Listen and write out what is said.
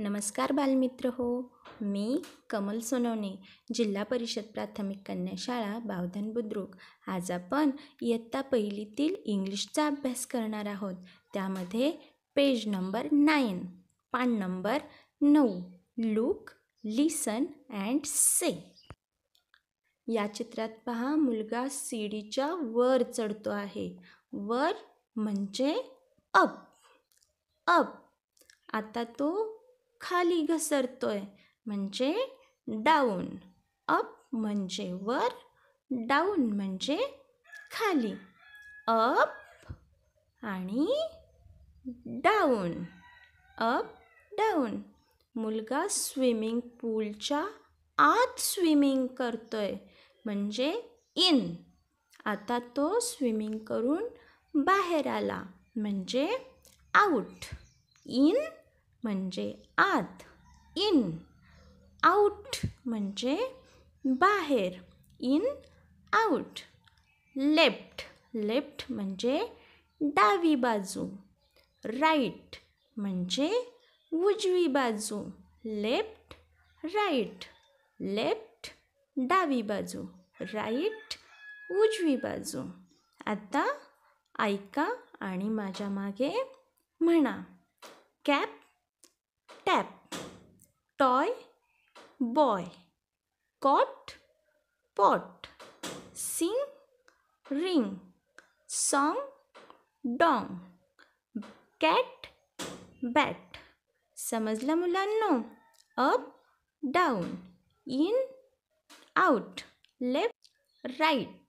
नमस्कार बालमित्र हो मी कमल सोनवणे जिल्हा परिषद प्राथमिक कन्या शाळा बावधन बुद्रुक आज आपण इयत्ता पहिलीतील इंग्लिशचा अभ्यास करणार आहोत त्यामध्ये पेज नंबर नाईन पान नंबर नऊ लुक लिसन अँड से या चित्रात पहा मुलगा सीडीच्या वर चढतो आहे वर म्हणजे अप अप आता तो खाली घसरतोय म्हणजे डाऊन अप म्हणजे वर डाऊन म्हणजे खाली अप आणि डाऊन अप डाऊन मुलगा स्विमिंग पूलच्या आत स्विमिंग करतोय म्हणजे इन आता तो स्विमिंग करून बाहेर आला म्हणजे आऊट इन म्हणजे आत इन आऊट म्हणजे बाहेर इन आऊट लेफ्ट लेफ्ट म्हणजे डावी बाजू राईट म्हणजे उजवी बाजू लेफ्ट राईट लेफ्ट डावी बाजू राईट उजवी बाजू आता ऐका आणि माझ्या मागे म्हणा cap toy boy cot pot sing ring song, dong cat bat समजलं मुलांनो up down in out left right